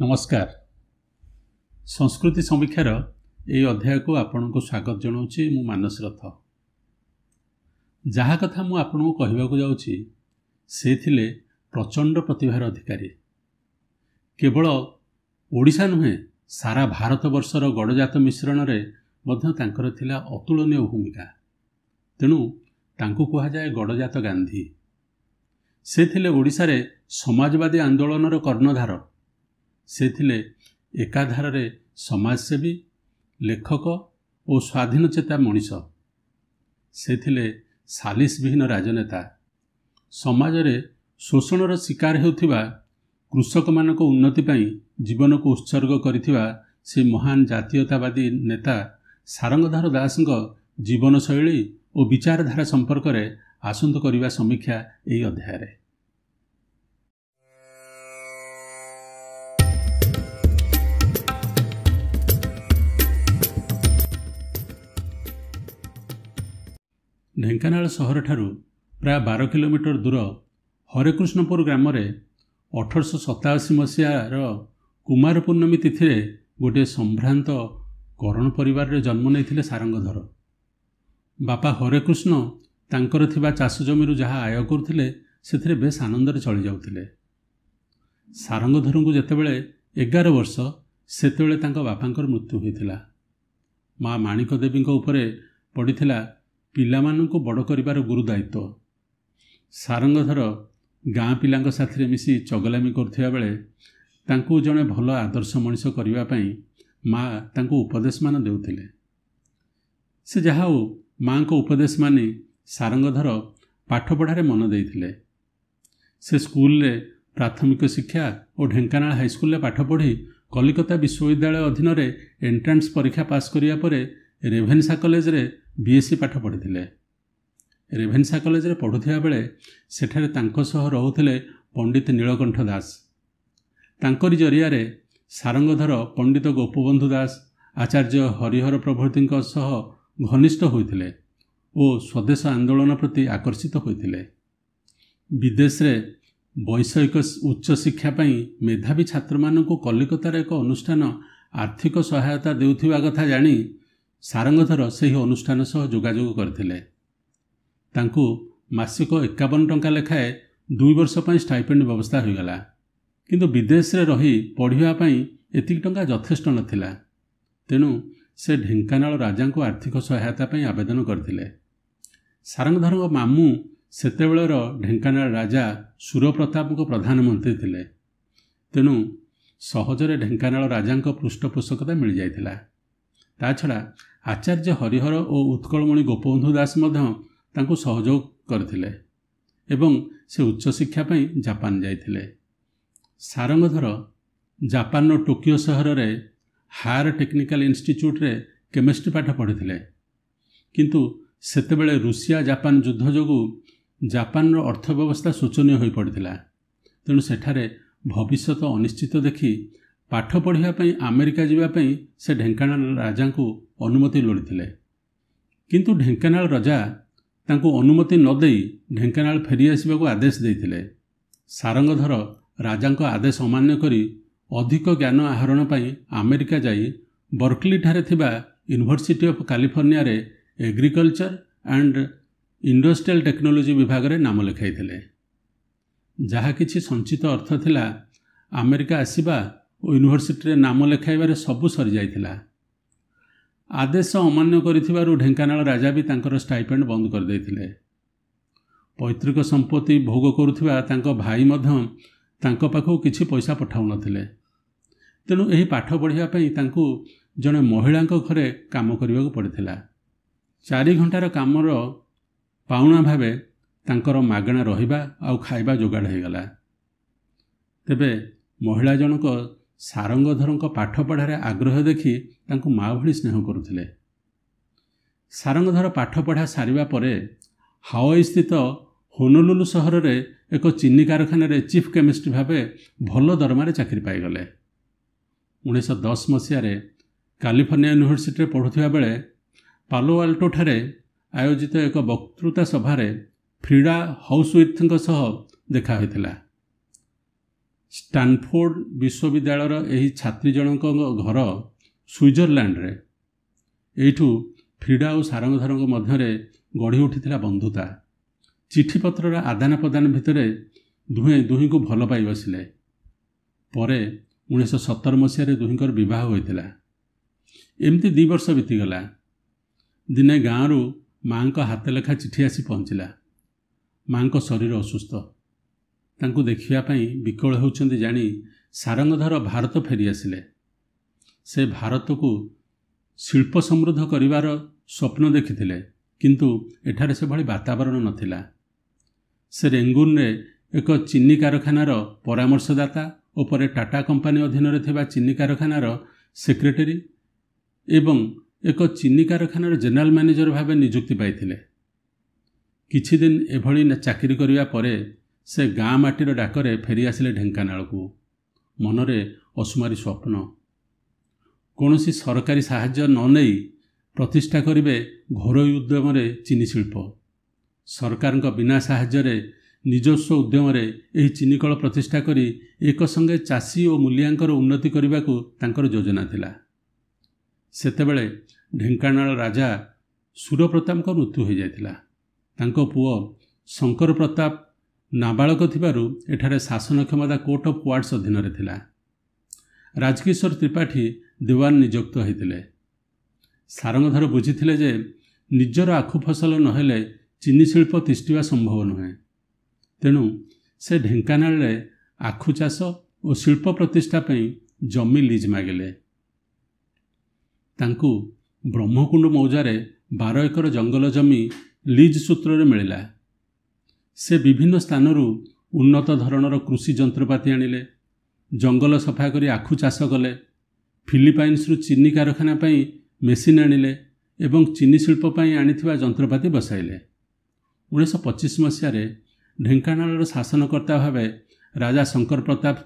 ନମସ୍କାର ସଂସ୍କୃତି ସମୀକ୍ଷାର ଏହି ଅଧ୍ୟାୟକୁ ଆପଣଙ୍କୁ ସ୍ୱାଗତ ଜଣାଉଛି ମୁଁ ମାନସ ରଥ ଯାହା କଥା ମୁଁ ଆପଣଙ୍କୁ କହିବାକୁ ଯାଉଛି ସେ ଥିଲେ ପ୍ରଚଣ୍ଡ ପ୍ରତିଭାର ଅଧିକାରୀ କେବଳ ଓଡ଼ିଶା ନୁହେଁ ସାରା ଭାରତବର୍ଷର ଗଡ଼ଜାତ ମିଶ୍ରଣରେ ମଧ୍ୟ ତାଙ୍କର ଥିଲା ଅତୁଳନୀୟ ଭୂମିକା ତେଣୁ ତାଙ୍କୁ କୁହାଯାଏ ଗଡ଼ଜାତ ଗାନ୍ଧୀ ସେ ଥିଲେ ଓଡ଼ିଶାରେ ସମାଜବାଦୀ ଆନ୍ଦୋଳନର କର୍ଣ୍ଣଧାର ସେ ଥିଲେ ଏକାଧାରରେ ସମାଜସେବୀ ଲେଖକ ଓ ସ୍ୱାଧୀନ ଚେତା ମଣିଷ ସେ ଥିଲେ ସାଲିସ ବିହୀନ ରାଜନେତା ସମାଜରେ ଶୋଷଣର ଶିକାର ହେଉଥିବା କୃଷକମାନଙ୍କ ଉନ୍ନତି ପାଇଁ ଜୀବନକୁ ଉତ୍ସର୍ଗ କରିଥିବା ସେ ମହାନ ଜାତୀୟତାବାଦୀ ନେତା ସାରଙ୍ଗଧର ଦାସଙ୍କ ଜୀବନଶୈଳୀ ଓ ବିଚାରଧାରା ସମ୍ପର୍କରେ ଆସନ୍ତୁ କରିବା ସମୀକ୍ଷା ଏହି ଅଧ୍ୟାୟରେ ଢେଙ୍କାନାଳ ସହରଠାରୁ ପ୍ରାୟ ବାର କିଲୋମିଟର ଦୂର ହରେକୃଷ୍ଣପୁର ଗ୍ରାମରେ ଅଠରଶହ ସତାଅଶୀ ମସିହାର କୁମାର ପୂର୍ଣ୍ଣମୀ ତିଥିରେ ଗୋଟିଏ ସମ୍ଭ୍ରାନ୍ତ କରଣ ପରିବାରରେ ଜନ୍ମ ନେଇଥିଲେ ସାରଙ୍ଗଧର ବାପା ହରେକୃଷ୍ଣ ତାଙ୍କର ଥିବା ଚାଷ ଜମିରୁ ଯାହା ଆୟ କରୁଥିଲେ ସେଥିରେ ବେଶ ଆନନ୍ଦରେ ଚଳିଯାଉଥିଲେ ସାରଙ୍ଗଧରଙ୍କୁ ଯେତେବେଳେ ଏଗାର ବର୍ଷ ସେତେବେଳେ ତାଙ୍କ ବାପାଙ୍କର ମୃତ୍ୟୁ ହୋଇଥିଲା ମା' ମାଣିକ ଦେବୀଙ୍କ ଉପରେ ପଡ଼ିଥିଲା ପିଲାମାନଙ୍କୁ ବଡ଼ କରିବାର ଗୁରୁ ଦାୟିତ୍ୱ ସାରଙ୍ଗଧର ଗାଁ ପିଲାଙ୍କ ସାଥିରେ ମିଶି ଚଗଲାମି କରୁଥିବା ବେଳେ ତାଙ୍କୁ ଜଣେ ଭଲ ଆଦର୍ଶ ମଣିଷ କରିବା ପାଇଁ ମା ତାଙ୍କୁ ଉପଦେଶମାନ ଦେଉଥିଲେ ସେ ଯାହା ହେଉ ମାଆଙ୍କ ଉପଦେଶ ମାନି ସାରଙ୍ଗଧର ପାଠପଢ଼ାରେ ମନ ଦେଇଥିଲେ ସେ ସ୍କୁଲରେ ପ୍ରାଥମିକ ଶିକ୍ଷା ଓ ଢେଙ୍କାନାଳ ହାଇସ୍କୁଲରେ ପାଠ ପଢ଼ି କଲିକତା ବିଶ୍ୱବିଦ୍ୟାଳୟ ଅଧୀନରେ ଏଣ୍ଟ୍ରାନ୍ସ ପରୀକ୍ଷା ପାସ୍ କରିବା ପରେ ରେଭେନ୍ସା କଲେଜରେ ବିଏସ୍ସି ପାଠ ପଢ଼ିଥିଲେ ରେଭେନ୍ସା କଲେଜରେ ପଢ଼ୁଥିବା ବେଳେ ସେଠାରେ ତାଙ୍କ ସହ ରହୁଥିଲେ ପଣ୍ଡିତ ନୀଳକଣ୍ଠ ଦାସ ତାଙ୍କରି ଜରିଆରେ ସାରଙ୍ଗଧର ପଣ୍ଡିତ ଗୋପବନ୍ଧୁ ଦାସ ଆଚାର୍ଯ୍ୟ ହରିହର ପ୍ରଭୃତିଙ୍କ ସହ ଘନିଷ୍ଠ ହୋଇଥିଲେ ଓ ସ୍ୱଦେଶ ଆନ୍ଦୋଳନ ପ୍ରତି ଆକର୍ଷିତ ହୋଇଥିଲେ ବିଦେଶରେ ବୈଷୟିକ ଉଚ୍ଚଶିକ୍ଷା ପାଇଁ ମେଧାବୀ ଛାତ୍ରମାନଙ୍କୁ କଲିକତାର ଏକ ଅନୁଷ୍ଠାନ ଆର୍ଥିକ ସହାୟତା ଦେଉଥିବା କଥା ଜାଣି ସାରଙ୍ଗଧର ସେହି ଅନୁଷ୍ଠାନ ସହ ଯୋଗାଯୋଗ କରିଥିଲେ ତାଙ୍କୁ ମାସିକ ଏକାବନ ଟଙ୍କା ଲେଖାଏଁ ଦୁଇ ବର୍ଷ ପାଇଁ ଷ୍ଟାଇପେଣ୍ଡ ବ୍ୟବସ୍ଥା ହୋଇଗଲା କିନ୍ତୁ ବିଦେଶରେ ରହି ପଢ଼ିବା ପାଇଁ ଏତିକି ଟଙ୍କା ଯଥେଷ୍ଟ ନଥିଲା ତେଣୁ ସେ ଢେଙ୍କାନାଳ ରାଜାଙ୍କୁ ଆର୍ଥିକ ସହାୟତା ପାଇଁ ଆବେଦନ କରିଥିଲେ ସାରଙ୍ଗଧରଙ୍କ ମାମୁଁ ସେତେବେଳର ଢେଙ୍କାନାଳ ରାଜା ସୁରପ୍ରତାପଙ୍କ ପ୍ରଧାନମନ୍ତ୍ରୀ ଥିଲେ ତେଣୁ ସହଜରେ ଢେଙ୍କାନାଳ ରାଜାଙ୍କ ପୃଷ୍ଠପୋଷକତା ମିଳିଯାଇଥିଲା ତା ଛଡ଼ା ଆଚାର୍ଯ୍ୟ ହରିହର ଓ ଉତ୍କଳମଣି ଗୋପବନ୍ଧୁ ଦାସ ମଧ୍ୟ ତାଙ୍କୁ ସହଯୋଗ କରିଥିଲେ ଏବଂ ସେ ଉଚ୍ଚଶିକ୍ଷା ପାଇଁ ଜାପାନ ଯାଇଥିଲେ ସାରଙ୍ଗଧର ଜାପାନର ଟୋକିଓ ସହରରେ ହାୟର ଟେକ୍ନିକାଲ ଇନଷ୍ଟିଚ୍ୟୁଟରେ କେମିଷ୍ଟ୍ରି ପାଠ ପଢ଼ିଥିଲେ କିନ୍ତୁ ସେତେବେଳେ ରୁଷିଆ ଜାପାନ ଯୁଦ୍ଧ ଯୋଗୁଁ ଜାପାନର ଅର୍ଥ ବ୍ୟବସ୍ଥା ଶୋଚନୀୟ ହୋଇପଡ଼ିଥିଲା ତେଣୁ ସେଠାରେ ଭବିଷ୍ୟତ ଅନିଶ୍ଚିତ ଦେଖି ପାଠ ପଢ଼ିବା ପାଇଁ ଆମେରିକା ଯିବା ପାଇଁ ସେ ଢେଙ୍କାନାଳ ରାଜାଙ୍କୁ ଅନୁମତି ଲୋଡ଼ିଥିଲେ କିନ୍ତୁ ଢେଙ୍କାନାଳ ରାଜା ତାଙ୍କୁ ଅନୁମତି ନ ଦେଇ ଢେଙ୍କାନାଳ ଫେରିଆସିବାକୁ ଆଦେଶ ଦେଇଥିଲେ ସାରଙ୍ଗଧର ରାଜାଙ୍କ ଆଦେଶ ଅମାନ୍ୟ କରି ଅଧିକ ଜ୍ଞାନ ଆହରଣ ପାଇଁ ଆମେରିକା ଯାଇ ବର୍କଲିଠାରେ ଥିବା ୟୁନିଭର୍ସିଟି ଅଫ୍ କାଲିଫର୍ଣ୍ଣିଆରେ ଏଗ୍ରିକଲଚର ଆଣ୍ଡ ଇଣ୍ଡଷ୍ଟ୍ରିଆଲ ଟେକ୍ନୋଲୋଜି ବିଭାଗରେ ନାମ ଲେଖାଇଥିଲେ ଯାହା କିଛି ସଞ୍ଚିତ ଅର୍ଥ ଥିଲା ଆମେରିକା ଆସିବା ଓ ୟୁନିଭର୍ସିଟିରେ ନାମ ଲେଖାଇବାରେ ସବୁ ସରିଯାଇଥିଲା ଆଦେଶ ଅମାନ୍ୟ କରିଥିବାରୁ ଢେଙ୍କାନାଳ ରାଜା ବି ତାଙ୍କର ଷ୍ଟାଇପେଣ୍ଡ ବନ୍ଦ କରିଦେଇଥିଲେ ପୈତୃକ ସମ୍ପତ୍ତି ଭୋଗ କରୁଥିବା ତାଙ୍କ ଭାଇ ମଧ୍ୟ ତାଙ୍କ ପାଖକୁ କିଛି ପଇସା ପଠାଉନଥିଲେ ତେଣୁ ଏହି ପାଠ ପଢ଼ିବା ପାଇଁ ତାଙ୍କୁ ଜଣେ ମହିଳାଙ୍କ ଘରେ କାମ କରିବାକୁ ପଡ଼ିଥିଲା ଚାରି ଘଣ୍ଟାର କାମର ପାଉଣା ଭାବେ ତାଙ୍କର ମାଗଣା ରହିବା ଆଉ ଖାଇବା ଯୋଗାଡ଼ ହୋଇଗଲା ତେବେ ମହିଳା ଜଣକ ସାରଙ୍ଗଧରଙ୍କ ପାଠପଢ଼ାରେ ଆଗ୍ରହ ଦେଖି ତାଙ୍କୁ ମା' ଭଳି ସ୍ନେହ କରୁଥିଲେ ସାରଙ୍ଗଧର ପାଠ ପଢ଼ା ସାରିବା ପରେ ହାୱାଇ ସ୍ଥିତ ହୋନୋଲୁଲୁ ସହରରେ ଏକ ଚିନି କାରଖାନାରେ ଚିଫ୍ କେମିଷ୍ଟ ଭାବେ ଭଲ ଦରମାରେ ଚାକିରି ପାଇଗଲେ ଉଣେଇଶହ ଦଶ ମସିହାରେ କାଲିଫର୍ଣ୍ଣିଆ ୟୁନିଭର୍ସିଟିରେ ପଢ଼ୁଥିବା ବେଳେ ପାଲୋଆଲ୍ଟୋଠାରେ ଆୟୋଜିତ ଏକ ବକ୍ତୃତା ସଭାରେ ଫ୍ରିଡ଼ା ହାଉସ୍ୱିଥ୍ଙ୍କ ସହ ଦେଖା ହୋଇଥିଲା ଷ୍ଟାନଫୋର୍ଡ଼ ବିଶ୍ୱବିଦ୍ୟାଳୟର ଏହି ଛାତ୍ରୀ ଜଣଙ୍କ ଘର ସୁଇଜରଲ୍ୟାଣ୍ଡରେ ଏଇଠୁ ଫ୍ରିଡ଼ା ଓ ସାରଙ୍ଗଧରଙ୍କ ମଧ୍ୟରେ ଗଢ଼ି ଉଠିଥିଲା ବନ୍ଧୁତା ଚିଠିପତ୍ରର ଆଦାନ ପ୍ରଦାନ ଭିତରେ ଦୁହେଁ ଦୁହିଁଙ୍କୁ ଭଲ ପାଇ ବସିଲେ ପରେ ଉଣେଇଶହ ସତର ମସିହାରେ ଦୁହିଁଙ୍କର ବିବାହ ହୋଇଥିଲା ଏମିତି ଦୁଇ ବର୍ଷ ବିତିଗଲା ଦିନେ ଗାଁରୁ ମା'ଙ୍କ ହାତ ଲେଖା ଚିଠି ଆସି ପହଞ୍ଚିଲା ମାଆଙ୍କ ଶରୀର ଅସୁସ୍ଥ ତାଙ୍କୁ ଦେଖିବା ପାଇଁ ବିକଳ ହେଉଛନ୍ତି ଜାଣି ସାରଙ୍ଗଧର ଭାରତ ଫେରିଆସିଲେ ସେ ଭାରତକୁ ଶିଳ୍ପ ସମୃଦ୍ଧ କରିବାର ସ୍ୱପ୍ନ ଦେଖିଥିଲେ କିନ୍ତୁ ଏଠାରେ ସେଭଳି ବାତାବରଣ ନଥିଲା ସେ ରେଙ୍ଗୁନରେ ଏକ ଚିନି କାରଖାନାର ପରାମର୍ଶଦାତା ଓ ପରେ ଟାଟା କମ୍ପାନୀ ଅଧୀନରେ ଥିବା ଚିନି କାରଖାନାର ସେକ୍ରେଟେରୀ ଏବଂ ଏକ ଚିନି କାରଖାନାର ଜେନେରାଲ ମ୍ୟାନେଜର ଭାବେ ନିଯୁକ୍ତି ପାଇଥିଲେ କିଛି ଦିନ ଏଭଳି ଚାକିରି କରିବା ପରେ ସେ ଗାଁ ମାଟିର ଡାକରେ ଫେରିଆସିଲେ ଢେଙ୍କାନାଳକୁ ମନରେ ଅସୁମାରୀ ସ୍ୱପ୍ନ କୌଣସି ସରକାରୀ ସାହାଯ୍ୟ ନ ନେଇ ପ୍ରତିଷ୍ଠା କରିବେ ଘରୋଇ ଉଦ୍ୟମରେ ଚିନି ଶିଳ୍ପ ସରକାରଙ୍କ ବିନା ସାହାଯ୍ୟରେ ନିଜସ୍ୱ ଉଦ୍ୟମରେ ଏହି ଚିନିକଳ ପ୍ରତିଷ୍ଠା କରି ଏକ ସଙ୍ଗେ ଚାଷୀ ଓ ମୂଲିଆଙ୍କର ଉନ୍ନତି କରିବାକୁ ତାଙ୍କର ଯୋଜନା ଥିଲା ସେତେବେଳେ ଢେଙ୍କାନାଳ ରାଜା ସୁରପ୍ରତାପଙ୍କ ମୃତ୍ୟୁ ହୋଇଯାଇଥିଲା ତାଙ୍କ ପୁଅ ଶଙ୍କର ପ୍ରତାପ ନାବାଳକ ଥିବାରୁ ଏଠାରେ ଶାସନ କ୍ଷମତା କୋର୍ଟ ଅଫ୍ ୱାର୍ଡ଼ସ୍ ଅଧୀନରେ ଥିଲା ରାଜକିଶୋର ତ୍ରିପାଠୀ ଦିୱାନ ନିଯୁକ୍ତ ହୋଇଥିଲେ ସାରଙ୍ଗଧର ବୁଝିଥିଲେ ଯେ ନିଜର ଆଖୁ ଫସଲ ନହେଲେ ଚିନି ଶିଳ୍ପ ତିଷ୍ଠିବା ସମ୍ଭବ ନୁହେଁ ତେଣୁ ସେ ଢେଙ୍କାନାଳରେ ଆଖୁ ଚାଷ ଓ ଶିଳ୍ପ ପ୍ରତିଷ୍ଠା ପାଇଁ ଜମି ଲିଜ୍ ମାଗିଲେ ତାଙ୍କୁ ବ୍ରହ୍ମକୁଣ୍ଡ ମୌଜାରେ ବାର ଏକର ଜଙ୍ଗଲ ଜମି ଲିଜ୍ ସୂତ୍ରରେ ମିଳିଲା ସେ ବିଭିନ୍ନ ସ୍ଥାନରୁ ଉନ୍ନତ ଧରଣର କୃଷି ଯନ୍ତ୍ରପାତି ଆଣିଲେ ଜଙ୍ଗଲ ସଫା କରି ଆଖୁ ଚାଷ କଲେ ଫିଲିପାଇନ୍ସରୁ ଚିନି କାରଖାନା ପାଇଁ ମେସିନ୍ ଆଣିଲେ ଏବଂ ଚିନି ଶିଳ୍ପ ପାଇଁ ଆଣିଥିବା ଯନ୍ତ୍ରପାତି ବସାଇଲେ ଉଣେଇଶହ ପଚିଶ ମସିହାରେ ଢେଙ୍କାନାଳର ଶାସନକର୍ତ୍ତା ଭାବେ ରାଜା ଶଙ୍କର ପ୍ରତାପ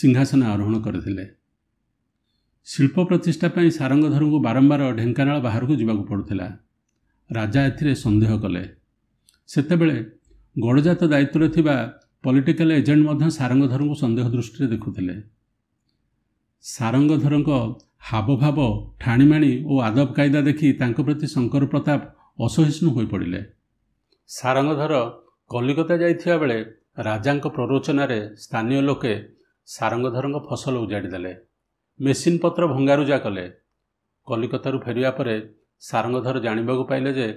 ସିଂହାସନ ଆରୋହଣ କରିଥିଲେ ଶିଳ୍ପ ପ୍ରତିଷ୍ଠା ପାଇଁ ସାରଙ୍ଗଧରଙ୍କୁ ବାରମ୍ବାର ଢେଙ୍କାନାଳ ବାହାରକୁ ଯିବାକୁ ପଡ଼ୁଥିଲା ରାଜା ଏଥିରେ ସନ୍ଦେହ କଲେ ସେତେବେଳେ ଗଡ଼ଜାତ ଦାୟିତ୍ୱରେ ଥିବା ପଲିଟିକାଲ୍ ଏଜେଣ୍ଟ ମଧ୍ୟ ସାରଙ୍ଗଧରଙ୍କୁ ସନ୍ଦେହ ଦୃଷ୍ଟିରେ ଦେଖୁଥିଲେ ସାରଙ୍ଗଧରଙ୍କ ହାବଭାବ ଠାଣିମାଣି ଓ ଆଦବ କାଇଦା ଦେଖି ତାଙ୍କ ପ୍ରତି ଶଙ୍କର ପ୍ରତାପ ଅସହିଷ୍ଣୁ ହୋଇପଡ଼ିଲେ ସାରଙ୍ଗଧର କଲିକତା ଯାଇଥିବା ବେଳେ ରାଜାଙ୍କ ପ୍ରରୋଚନାରେ ସ୍ଥାନୀୟ ଲୋକେ ସାରଙ୍ଗଧରଙ୍କ ଫସଲ ଉଜାଡ଼ି ଦେଲେ ମେସିନ୍ ପତ୍ର ଭଙ୍ଗାରୁଜା କଲେ କଲିକତାରୁ ଫେରିବା ପରେ ସାରଙ୍ଗଧର ଜାଣିବାକୁ ପାଇଲେ ଯେ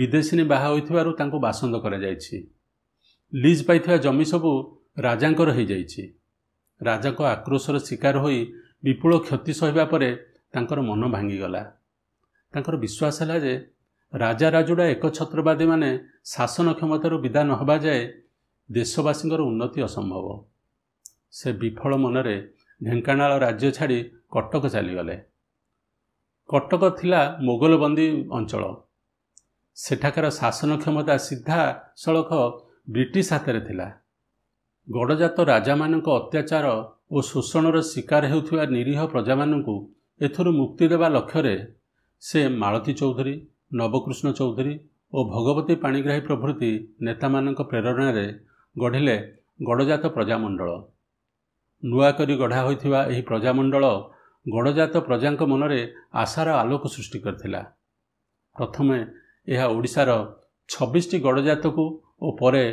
ବିଦେଶିନୀ ବାହା ହୋଇଥିବାରୁ ତାଙ୍କୁ ବାସନ୍ଦ କରାଯାଇଛି ଲିଜ୍ ପାଇଥିବା ଜମି ସବୁ ରାଜାଙ୍କର ହୋଇଯାଇଛି ରାଜାଙ୍କ ଆକ୍ରୋଶର ଶିକାର ହୋଇ ବିପୁଳ କ୍ଷତି ସହିବା ପରେ ତାଙ୍କର ମନ ଭାଙ୍ଗିଗଲା ତାଙ୍କର ବିଶ୍ୱାସ ହେଲା ଯେ ରାଜା ରାଜୁଡ଼ା ଏକଛତ୍ରବାଦୀମାନେ ଶାସନ କ୍ଷମତାରୁ ବିଦା ନ ହେବା ଯାଏ ଦେଶବାସୀଙ୍କର ଉନ୍ନତି ଅସମ୍ଭବ ସେ ବିଫଳ ମନରେ ଢେଙ୍କାନାଳ ରାଜ୍ୟ ଛାଡ଼ି କଟକ ଚାଲିଗଲେ କଟକ ଥିଲା ମୋଗଲବନ୍ଦୀ ଅଞ୍ଚଳ ସେଠାକାର ଶାସନ କ୍ଷମତା ସିଧାସଳଖ ବ୍ରିଟିଶ ହାତରେ ଥିଲା ଗଡ଼ଜାତ ରାଜାମାନଙ୍କ ଅତ୍ୟାଚାର ଓ ଶୋଷଣର ଶିକାର ହେଉଥିବା ନିରୀହ ପ୍ରଜାମାନଙ୍କୁ ଏଥିରୁ ମୁକ୍ତି ଦେବା ଲକ୍ଷ୍ୟରେ ସେ ମାଳତୀ ଚୌଧୁରୀ ନବକୃଷ୍ଣ ଚୌଧୁରୀ ଓ ଭଗବତୀ ପାଣିଗ୍ରାହୀ ପ୍ରଭୃତି ନେତାମାନଙ୍କ ପ୍ରେରଣାରେ ଗଢ଼ିଲେ ଗଡ଼ଜାତ ପ୍ରଜାମଣ୍ଡଳ ନୂଆ କରି ଗଢ଼ା ହୋଇଥିବା ଏହି ପ୍ରଜାମଣ୍ଡଳ ଗଡ଼ଜାତ ପ୍ରଜାଙ୍କ ମନରେ ଆଶାର ଆଲୋକ ସୃଷ୍ଟି କରିଥିଲା ପ୍ରଥମେ ଏହା ଓଡ଼ିଶାର ଛବିଶଟି ଗଡ଼ଜାତକୁ ଓ ପରେ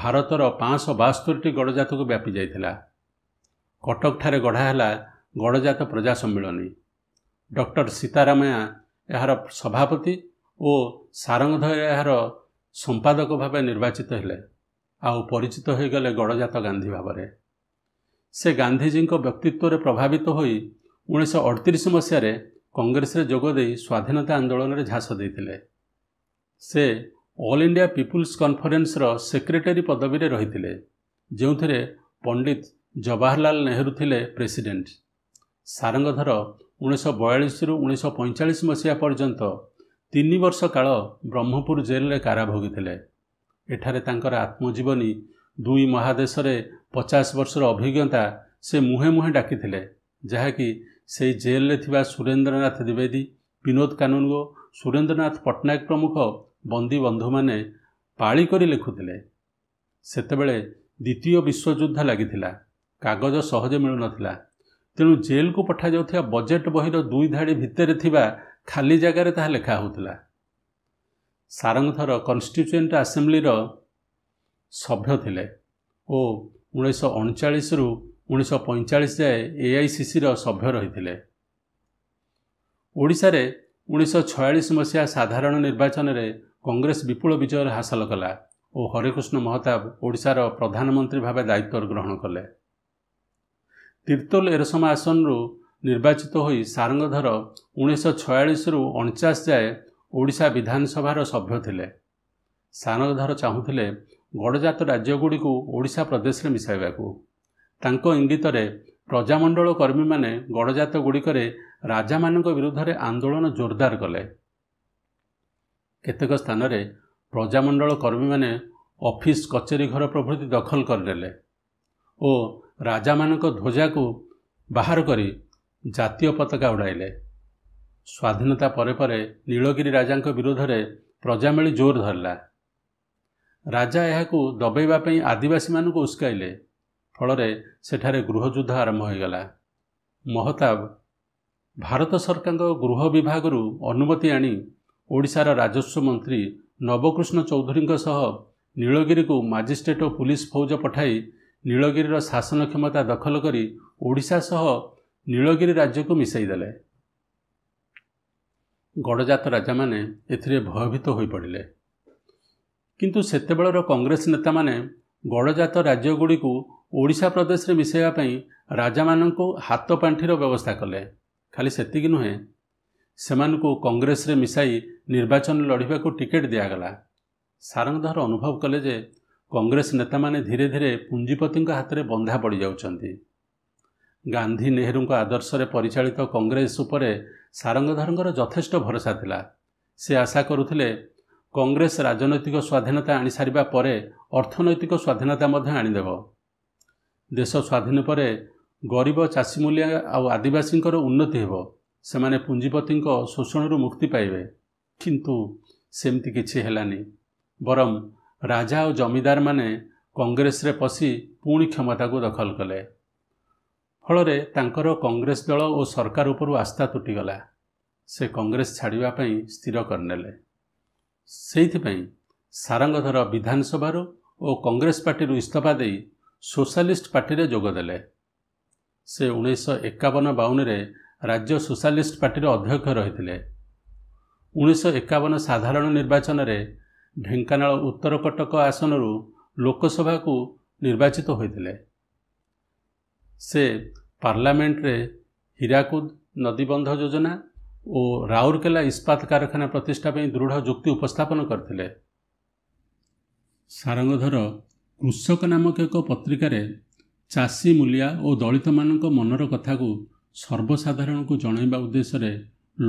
ଭାରତର ପାଞ୍ଚଶହ ବାସ୍ତରିଟି ଗଡ଼ଜାତକୁ ବ୍ୟାପି ଯାଇଥିଲା କଟକଠାରେ ଗଢ଼ା ହେଲା ଗଡ଼ଜାତ ପ୍ରଜା ସମ୍ମିଳନୀ ଡକ୍ଟର ସୀତାରାମୟା ଏହାର ସଭାପତି ଓ ସାରଙ୍ଗଧ ଏହାର ସମ୍ପାଦକ ଭାବେ ନିର୍ବାଚିତ ହେଲେ ଆଉ ପରିଚିତ ହୋଇଗଲେ ଗଡ଼ଜାତ ଗାନ୍ଧୀ ଭାବରେ ସେ ଗାନ୍ଧିଜୀଙ୍କ ବ୍ୟକ୍ତିତ୍ୱରେ ପ୍ରଭାବିତ ହୋଇ ଉଣେଇଶହ ଅଠତିରିଶ ମସିହାରେ କଂଗ୍ରେସରେ ଯୋଗ ଦେଇ ସ୍ୱାଧୀନତା ଆନ୍ଦୋଳନରେ ଝାସ ଦେଇଥିଲେ ସେ ଅଲ୍ ଇଣ୍ଡିଆ ପିପୁଲ୍ସ କନଫରେନ୍ସର ସେକ୍ରେଟେରୀ ପଦବୀରେ ରହିଥିଲେ ଯେଉଁଥିରେ ପଣ୍ଡିତ ଜବାହରଲାଲ ନେହେରୁ ଥିଲେ ପ୍ରେସିଡେଣ୍ଟ ସାରଙ୍ଗଧର ଉଣେଇଶହ ବୟାଳିଶରୁ ଉଣେଇଶହ ପଇଁଚାଳିଶ ମସିହା ପର୍ଯ୍ୟନ୍ତ ତିନି ବର୍ଷ କାଳ ବ୍ରହ୍ମପୁର ଜେଲରେ କାରା ଭୋଗିଥିଲେ ଏଠାରେ ତାଙ୍କର ଆତ୍ମଜୀବନୀ ଦୁଇ ମହାଦେଶରେ ପଚାଶ ବର୍ଷର ଅଭିଜ୍ଞତା ସେ ମୁହେଁ ମୁହେଁ ଡାକିଥିଲେ ଯାହାକି ସେହି ଜେଲରେ ଥିବା ସୁରେନ୍ଦ୍ରନାଥ ଦ୍ୱିବେଦୀ ବିନୋଦ କାନୁନଗୋ ସୁରେନ୍ଦ୍ରନାଥ ପଟ୍ଟନାୟକ ପ୍ରମୁଖ ବନ୍ଦୀ ବନ୍ଧୁମାନେ ପାଳି କରି ଲେଖୁଥିଲେ ସେତେବେଳେ ଦ୍ୱିତୀୟ ବିଶ୍ୱଯୁଦ୍ଧ ଲାଗିଥିଲା କାଗଜ ସହଜ ମିଳୁନଥିଲା ତେଣୁ ଜେଲ୍କୁ ପଠାଯାଉଥିବା ବଜେଟ୍ ବହିର ଦୁଇ ଧାଡ଼ି ଭିତରେ ଥିବା ଖାଲି ଜାଗାରେ ତାହା ଲେଖା ହେଉଥିଲା ସାରଙ୍ଗଥର କନଷ୍ଟିଚୁଏଣ୍ଟ ଆସେମ୍ବଲିର ସଭ୍ୟ ଥିଲେ ଓ ଉଣେଇଶହ ଅଣଚାଳିଶରୁ ଉଣେଇଶହ ପଇଁଚାଳିଶ ଯାଏ ଏ ଆଇ ସିସିର ସଭ୍ୟ ରହିଥିଲେ ଓଡ଼ିଶାରେ ଉଣେଇଶହ ଛୟାଳିଶ ମସିହା ସାଧାରଣ ନିର୍ବାଚନରେ କଂଗ୍ରେସ ବିପୁଳ ବିଜୟ ହାସଲ କଲା ଓ ହରେକୃଷ୍ଣ ମହତାବ ଓଡ଼ିଶାର ପ୍ରଧାନମନ୍ତ୍ରୀ ଭାବେ ଦାୟିତ୍ୱ ଗ୍ରହଣ କଲେ ତିର୍ତ୍ତୋଲ ଏରସମା ଆସନରୁ ନିର୍ବାଚିତ ହୋଇ ସାରଙ୍ଗଧର ଉଣେଇଶହ ଛୟାଳିଶରୁ ଅଣଚାଶ ଯାଏ ଓଡ଼ିଶା ବିଧାନସଭାର ସଭ୍ୟ ଥିଲେ ସାରଙ୍ଗଧର ଚାହୁଁଥିଲେ ଗଡ଼ଜାତ ରାଜ୍ୟଗୁଡ଼ିକୁ ଓଡ଼ିଶା ପ୍ରଦେଶରେ ମିଶାଇବାକୁ ତାଙ୍କ ଇଙ୍ଗିତରେ ପ୍ରଜାମଣ୍ଡଳ କର୍ମୀମାନେ ଗଡ଼ଜାତ ଗୁଡ଼ିକରେ ରାଜାମାନଙ୍କ ବିରୁଦ୍ଧରେ ଆନ୍ଦୋଳନ ଜୋରଦାର କଲେ କେତେକ ସ୍ଥାନରେ ପ୍ରଜାମଣ୍ଡଳ କର୍ମୀମାନେ ଅଫିସ୍ କଚେରୀ ଘର ପ୍ରଭୃତି ଦଖଲ କରିନେଲେ ଓ ରାଜାମାନଙ୍କ ଧ୍ୱଜାକୁ ବାହାର କରି ଜାତୀୟ ପତାକା ଉଡ଼ାଇଲେ ସ୍ୱାଧୀନତା ପରେ ପରେ ନୀଳଗିରି ରାଜାଙ୍କ ବିରୋଧରେ ପ୍ରଜାମେଳି ଜୋର ଧରିଲା ରାଜା ଏହାକୁ ଦବେଇବା ପାଇଁ ଆଦିବାସୀମାନଙ୍କୁ ଉସ୍କାଇଲେ ଫଳରେ ସେଠାରେ ଗୃହଯୁଦ୍ଧ ଆରମ୍ଭ ହୋଇଗଲା ମହତାବ ଭାରତ ସରକାରଙ୍କ ଗୃହ ବିଭାଗରୁ ଅନୁମତି ଆଣି ଓଡ଼ିଶାର ରାଜସ୍ୱ ମନ୍ତ୍ରୀ ନବକୃଷ୍ଣ ଚୌଧୁରୀଙ୍କ ସହ ନୀଳଗିରିକୁ ମାଜିଷ୍ଟ୍ରେଟ୍ ଓ ପୁଲିସ୍ ଫୌଜ ପଠାଇ ନୀଳଗିରିର ଶାସନ କ୍ଷମତା ଦଖଲ କରି ଓଡ଼ିଶା ସହ ନୀଳଗିରି ରାଜ୍ୟକୁ ମିଶାଇଦେଲେ ଗଡ଼ଜାତ ରାଜାମାନେ ଏଥିରେ ଭୟଭୀତ ହୋଇପଡ଼ିଲେ କିନ୍ତୁ ସେତେବେଳର କଂଗ୍ରେସ ନେତାମାନେ ଗଡ଼ଜାତ ରାଜ୍ୟଗୁଡ଼ିକୁ ଓଡ଼ିଶା ପ୍ରଦେଶରେ ମିଶାଇବା ପାଇଁ ରାଜାମାନଙ୍କୁ ହାତ ପାଣ୍ଠିର ବ୍ୟବସ୍ଥା କଲେ ଖାଲି ସେତିକି ନୁହେଁ ସେମାନଙ୍କୁ କଂଗ୍ରେସରେ ମିଶାଇ ନିର୍ବାଚନ ଲଢ଼ିବାକୁ ଟିକେଟ୍ ଦିଆଗଲା ସାରଙ୍ଗଧର ଅନୁଭବ କଲେ ଯେ କଂଗ୍ରେସ ନେତାମାନେ ଧୀରେ ଧୀରେ ପୁଞ୍ଜିପତିଙ୍କ ହାତରେ ବନ୍ଧା ପଡ଼ିଯାଉଛନ୍ତି ଗାନ୍ଧୀ ନେହେରୁଙ୍କ ଆଦର୍ଶରେ ପରିଚାଳିତ କଂଗ୍ରେସ ଉପରେ ସାରଙ୍ଗଧରଙ୍କର ଯଥେଷ୍ଟ ଭରସା ଥିଲା ସେ ଆଶା କରୁଥିଲେ କଂଗ୍ରେସ ରାଜନୈତିକ ସ୍ୱାଧୀନତା ଆଣିସାରିବା ପରେ ଅର୍ଥନୈତିକ ସ୍ୱାଧୀନତା ମଧ୍ୟ ଆଣିଦେବ ଦେଶ ସ୍ୱାଧୀନ ପରେ ଗରିବ ଚାଷୀ ମୂଲିଆ ଆଉ ଆଦିବାସୀଙ୍କର ଉନ୍ନତି ହେବ ସେମାନେ ପୁଞ୍ଜିପତିଙ୍କ ଶୋଷଣରୁ ମୁକ୍ତି ପାଇବେ କିନ୍ତୁ ସେମିତି କିଛି ହେଲାନି ବରଂ ରାଜା ଓ ଜମିଦାରମାନେ କଂଗ୍ରେସରେ ପଶି ପୁଣି କ୍ଷମତାକୁ ଦଖଲ କଲେ ଫଳରେ ତାଙ୍କର କଂଗ୍ରେସ ଦଳ ଓ ସରକାର ଉପରୁ ଆସ୍ଥା ତୁଟିଗଲା ସେ କଂଗ୍ରେସ ଛାଡ଼ିବା ପାଇଁ ସ୍ଥିର କରିନେଲେ ସେଇଥିପାଇଁ ସାରଙ୍ଗଧର ବିଧାନସଭାରୁ ଓ କଂଗ୍ରେସ ପାର୍ଟିରୁ ଇସ୍ତଫା ଦେଇ ସୋସିଆଲିଷ୍ଟ ପାର୍ଟିରେ ଯୋଗଦେଲେ ସେ ଉଣେଇଶହ ଏକାବନ ବାଉନରେ ରାଜ୍ୟ ସୋସିଆଲିଷ୍ଟ ପାର୍ଟିର ଅଧ୍ୟକ୍ଷ ରହିଥିଲେ ଉଣେଇଶହ ଏକାବନ ସାଧାରଣ ନିର୍ବାଚନରେ ଢେଙ୍କାନାଳ ଉତ୍ତର କଟକ ଆସନରୁ ଲୋକସଭାକୁ ନିର୍ବାଚିତ ହୋଇଥିଲେ ସେ ପାର୍ଲାମେଣ୍ଟରେ ହୀରାକୁଦ ନଦୀବନ୍ଧ ଯୋଜନା ଓ ରାଉରକେଲା ଇସ୍ପାତ କାରଖାନା ପ୍ରତିଷ୍ଠା ପାଇଁ ଦୃଢ଼ ଯୁକ୍ତି ଉପସ୍ଥାପନ କରିଥିଲେ ସାରଙ୍ଗଧର କୃଷକ ନାମକ ଏକ ପତ୍ରିକାରେ ଚାଷୀ ମୂଲିଆ ଓ ଦଳିତମାନଙ୍କ ମନର କଥାକୁ ସର୍ବସାଧାରଣଙ୍କୁ ଜଣାଇବା ଉଦ୍ଦେଶ୍ୟରେ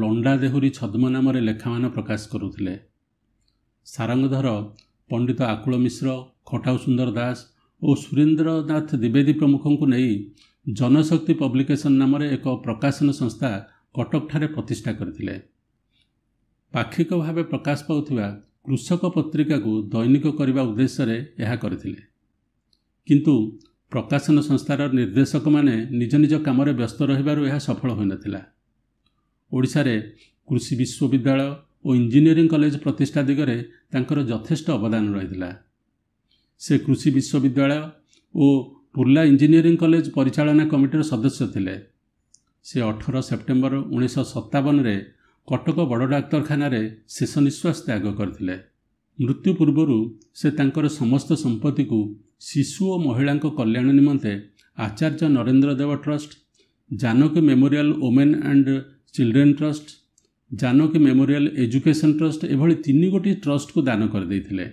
ଲଣ୍ଡା ଦେହୁରୀ ଛଦ୍ମ ନାମରେ ଲେଖାମାନ ପ୍ରକାଶ କରୁଥିଲେ ସାରଙ୍ଗଧର ପଣ୍ଡିତ ଆକୁଳ ମିଶ୍ର ଖଟାଉ ସୁନ୍ଦର ଦାସ ଓ ସୁରେନ୍ଦ୍ରନାଥ ଦ୍ୱିବେଦୀ ପ୍ରମୁଖଙ୍କୁ ନେଇ ଜନଶକ୍ତି ପବ୍ଲିକେସନ୍ ନାମରେ ଏକ ପ୍ରକାଶନ ସଂସ୍ଥା କଟକଠାରେ ପ୍ରତିଷ୍ଠା କରିଥିଲେ ପାକ୍ଷିକ ଭାବେ ପ୍ରକାଶ ପାଉଥିବା କୃଷକ ପତ୍ରିକାକୁ ଦୈନିକ କରିବା ଉଦ୍ଦେଶ୍ୟରେ ଏହା କରିଥିଲେ କିନ୍ତୁ ପ୍ରକାଶନ ସଂସ୍ଥାର ନିର୍ଦ୍ଦେଶକମାନେ ନିଜ ନିଜ କାମରେ ବ୍ୟସ୍ତ ରହିବାରୁ ଏହା ସଫଳ ହୋଇନଥିଲା ଓଡ଼ିଶାରେ କୃଷି ବିଶ୍ୱବିଦ୍ୟାଳୟ ଓ ଇଞ୍ଜିନିୟରିଂ କଲେଜ ପ୍ରତିଷ୍ଠା ଦିଗରେ ତାଙ୍କର ଯଥେଷ୍ଟ ଅବଦାନ ରହିଥିଲା ସେ କୃଷି ବିଶ୍ୱବିଦ୍ୟାଳୟ ଓ ପୁର୍ଲା ଇଞ୍ଜିନିୟରିଂ କଲେଜ ପରିଚାଳନା କମିଟିର ସଦସ୍ୟ ଥିଲେ ସେ ଅଠର ସେପ୍ଟେମ୍ବର ଉଣେଇଶହ ସତାବନରେ କଟକ ବଡ଼ ଡାକ୍ତରଖାନାରେ ଶେଷ ନିଶ୍ୱାସ ତ୍ୟାଗ କରିଥିଲେ ମୃତ୍ୟୁ ପୂର୍ବରୁ ସେ ତାଙ୍କର ସମସ୍ତ ସମ୍ପତ୍ତିକୁ ଶିଶୁ ଓ ମହିଳାଙ୍କ କଲ୍ୟାଣ ନିମନ୍ତେ Acharya Narendra Dev trust Janaki memorial women and children trust Janaki memorial education trust ଏଭଳି ତିନି ଗୋଟି ଟ୍ରଷ୍ଟକୁ ଦାନ କରିଦେଇଥିଲେ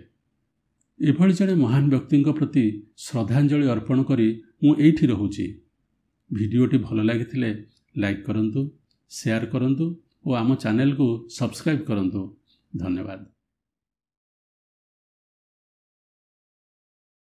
ଏଭଳି ଜଣେ ମହାନ ବ୍ୟକ୍ତିଙ୍କ ପ୍ରତି ଶ୍ରଦ୍ଧାଞ୍ଜଳି ଅର୍ପଣ କରି ମୁଁ ଏଇଠି ରହୁଛି ଭିଡ଼ିଓଟି ଭଲ ଲାଗିଥିଲେ ଲାଇକ୍ କରନ୍ତୁ ସେୟାର କରନ୍ତୁ ଓ ଆମ ଚ୍ୟାନେଲକୁ ସବସ୍କ୍ରାଇବ୍ କରନ୍ତୁ ଧନ୍ୟବାଦ